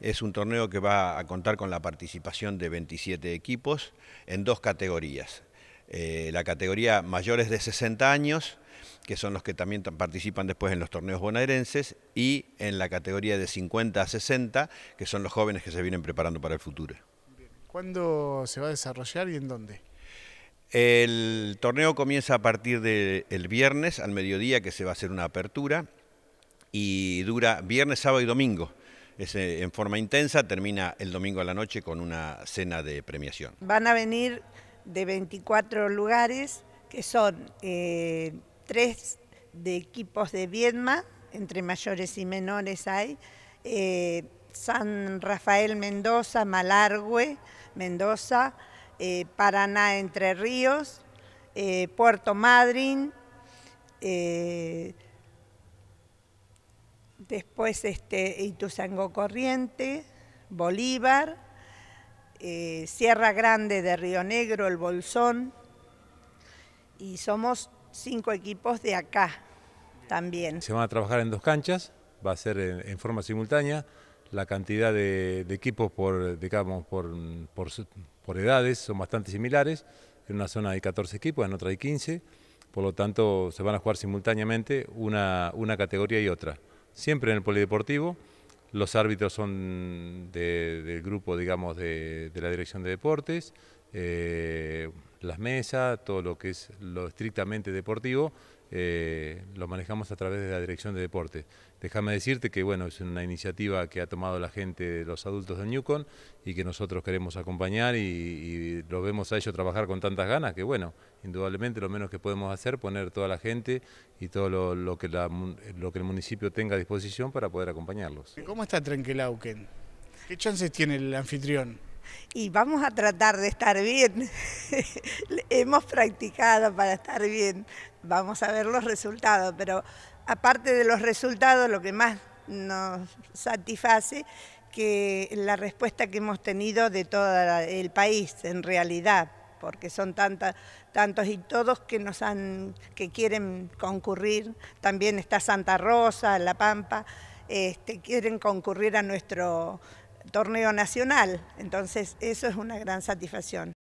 Es un torneo que va a contar con la participación de 27 equipos en dos categorías. Eh, la categoría mayores de 60 años, que son los que también participan después en los torneos bonaerenses, y en la categoría de 50 a 60, que son los jóvenes que se vienen preparando para el futuro. ¿Cuándo se va a desarrollar y en dónde? El torneo comienza a partir del viernes al mediodía, que se va a hacer una apertura, y dura viernes, sábado y domingo. Eh, en forma intensa, termina el domingo a la noche con una cena de premiación. Van a venir de 24 lugares, que son eh, tres de equipos de Viedma, entre mayores y menores hay, eh, San Rafael Mendoza, Malargüe, Mendoza, Paraná Entre Ríos, Puerto Madryn, después este, Ituzango Corriente, Bolívar, eh, Sierra Grande de Río Negro, El Bolsón, y somos cinco equipos de acá también. Se van a trabajar en dos canchas, va a ser en, forma simultánea, la cantidad de, equipos por, digamos, por, por, edades son bastante similares, en una zona hay 14 equipos, en otra hay 15, por lo tanto se van a jugar simultáneamente una, una categoría y otra siempre en el polideportivo. Los árbitros son del grupo, digamos, de, de la Dirección de Deportes eh, las mesas, todo lo que es lo estrictamente deportivo, eh, lo manejamos a través de la Dirección de Deporte. Déjame decirte que bueno, es una iniciativa que ha tomado la gente, los adultos de Newcon, y que nosotros queremos acompañar y, lo vemos a ellos trabajar con tantas ganas, que bueno, indudablemente lo menos que podemos hacer, es poner toda la gente y todo lo, que, lo que el municipio tenga a disposición para poder acompañarlos. ¿Cómo está Trenkelauken? ¿Qué chances tiene el anfitrión? y vamos a tratar de estar bien. Hemos practicado para estar bien, vamos a ver los resultados, pero aparte de los resultados, lo que más nos satisface que la respuesta que hemos tenido de todo el país, en realidad, porque son tantas tantos y todos que nos han, que quieren concurrir. También está Santa Rosa, La Pampa, este, quieren concurrir a nuestro torneo nacional. Entonces, eso es una gran satisfacción.